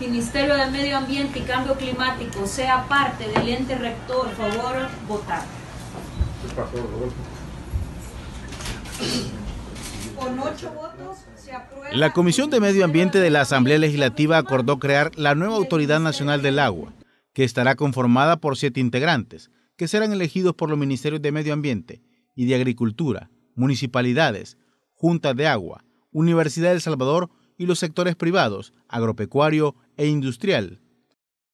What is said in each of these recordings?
Ministerio de Medio Ambiente y Cambio Climático sea parte del ente rector, por favor votar. Pues, Con ocho votos se aprueba... La Comisión de Medio Ambiente de la Asamblea Legislativa acordó crear la nueva Autoridad Nacional del Agua, que estará conformada por siete integrantes, que serán elegidos por los Ministerios de Medio Ambiente y de Agricultura, municipalidades, juntas de agua, Universidad del Salvador, y los sectores privados, agropecuario e industrial.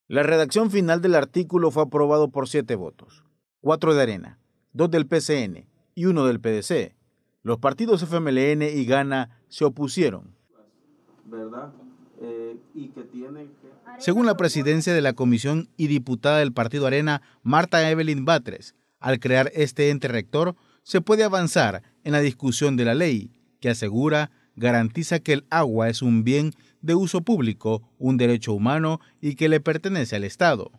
La redacción final del artículo fue aprobado por siete votos, cuatro de Arena, dos del PCN y uno del PDC. Los partidos FMLN y Gana se opusieron. Eh, Según la presidencia de la comisión y diputada del partido Arena, Marta Evelyn Batres, al crear este ente rector, se puede avanzar en la discusión de la ley, que asegura garantiza que el agua es un bien de uso público, un derecho humano y que le pertenece al Estado.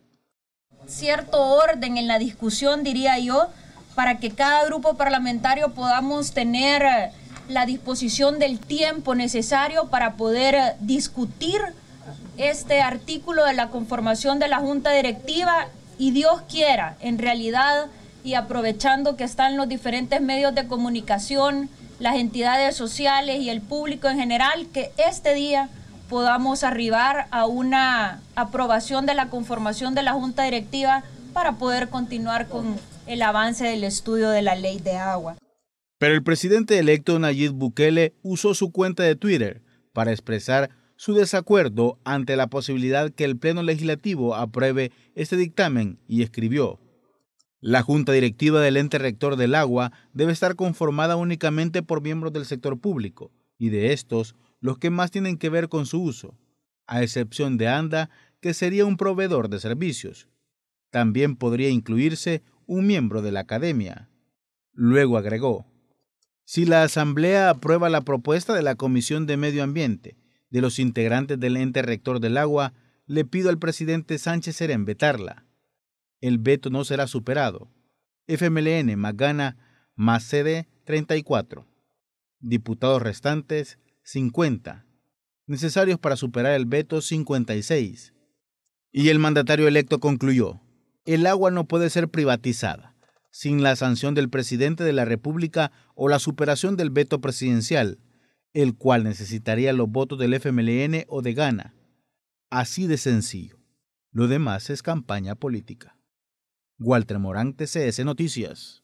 Cierto orden en la discusión, diría yo, para que cada grupo parlamentario podamos tener eh, la disposición del tiempo necesario para poder eh, discutir este artículo de la conformación de la Junta Directiva y Dios quiera, en realidad, y aprovechando que están los diferentes medios de comunicación, las entidades sociales y el público en general, que este día podamos arribar a una aprobación de la conformación de la Junta Directiva para poder continuar con el avance del estudio de la ley de agua. Pero el presidente electo Nayib Bukele usó su cuenta de Twitter para expresar su desacuerdo ante la posibilidad que el Pleno Legislativo apruebe este dictamen y escribió. La junta directiva del ente rector del agua debe estar conformada únicamente por miembros del sector público, y de estos, los que más tienen que ver con su uso, a excepción de ANDA, que sería un proveedor de servicios. También podría incluirse un miembro de la academia. Luego agregó, si la Asamblea aprueba la propuesta de la Comisión de Medio Ambiente, de los integrantes del ente rector del agua, le pido al presidente Sánchez Serén el veto no será superado. FMLN, más Gana más CD, 34. Diputados restantes 50. Necesarios para superar el veto 56. Y el mandatario electo concluyó, el agua no puede ser privatizada sin la sanción del presidente de la República o la superación del veto presidencial, el cual necesitaría los votos del FMLN o de Ghana. Así de sencillo. Lo demás es campaña política. Walter Morán, CS Noticias.